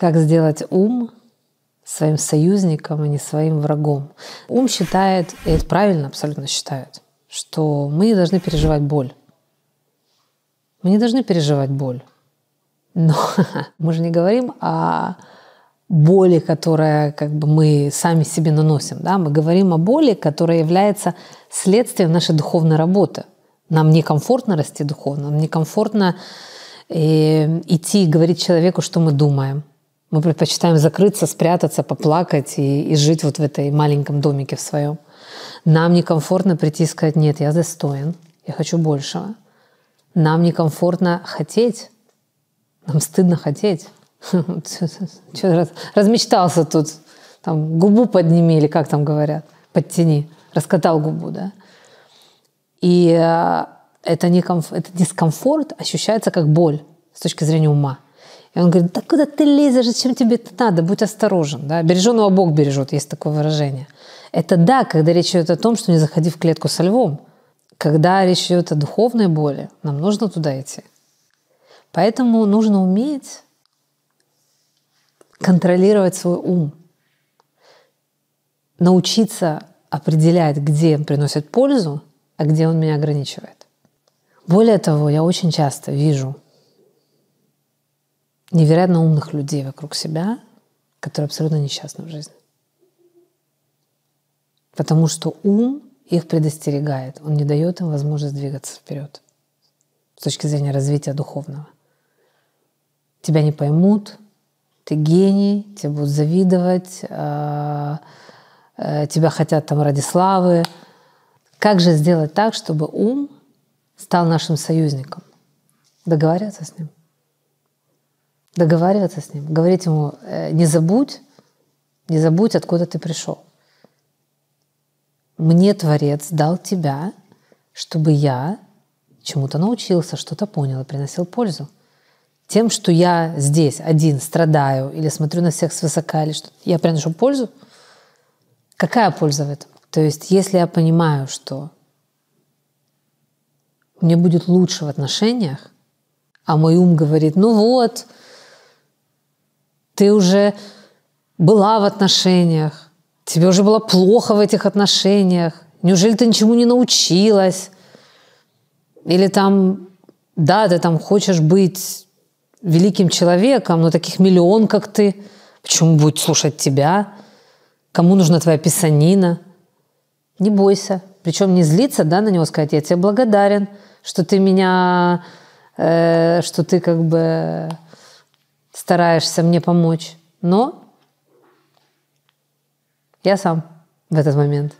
Как сделать ум своим союзником, а не своим врагом. Ум считает, и это правильно абсолютно считает, что мы не должны переживать боль. Мы не должны переживать боль. Но мы же не говорим о боли, которая как бы мы сами себе наносим. Да? Мы говорим о боли, которая является следствием нашей духовной работы. Нам некомфортно расти духовно, нам некомфортно э, идти и говорить человеку, что мы думаем. Мы предпочитаем закрыться, спрятаться, поплакать и, и жить вот в этой маленьком домике в своем. Нам некомфортно прийти и сказать, нет, я достоин, я хочу большего. Нам некомфортно хотеть, нам стыдно хотеть. Размечтался тут, там губу подними или как там говорят, подтяни, раскатал губу, да. И э, это, не это дискомфорт ощущается как боль с точки зрения ума. И он говорит, да куда ты лезешь, зачем тебе это надо, будь осторожен. Да? Береженого Бог бережет, есть такое выражение. Это да, когда речь идет о том, что не заходи в клетку со львом. Когда речь идет о духовной боли, нам нужно туда идти. Поэтому нужно уметь контролировать свой ум, научиться определять, где он приносит пользу, а где он меня ограничивает. Более того, я очень часто вижу невероятно умных людей вокруг себя, которые абсолютно несчастны в жизни. Потому что ум их предостерегает, он не дает им возможность двигаться вперед с точки зрения развития духовного. Тебя не поймут, ты гений, тебя будут завидовать, э, э, тебя хотят там ради славы. Как же сделать так, чтобы ум стал нашим союзником? договорятся с ним. Договариваться с ним, говорить ему, «Э, не забудь, не забудь, откуда ты пришел. Мне Творец дал тебя, чтобы я чему-то научился, что-то понял и приносил пользу. Тем, что я здесь один страдаю или смотрю на всех свысока, или что я приношу пользу, какая польза в этом? То есть, если я понимаю, что мне будет лучше в отношениях, а мой ум говорит, ну вот, ты уже была в отношениях, тебе уже было плохо в этих отношениях, неужели ты ничему не научилась? Или там, да, ты там хочешь быть великим человеком, но таких миллион, как ты, почему будет слушать тебя? Кому нужна твоя писанина? Не бойся. Причем не злиться, да, на него сказать, я тебе благодарен, что ты меня, э, что ты как бы стараешься мне помочь, но я сам в этот момент.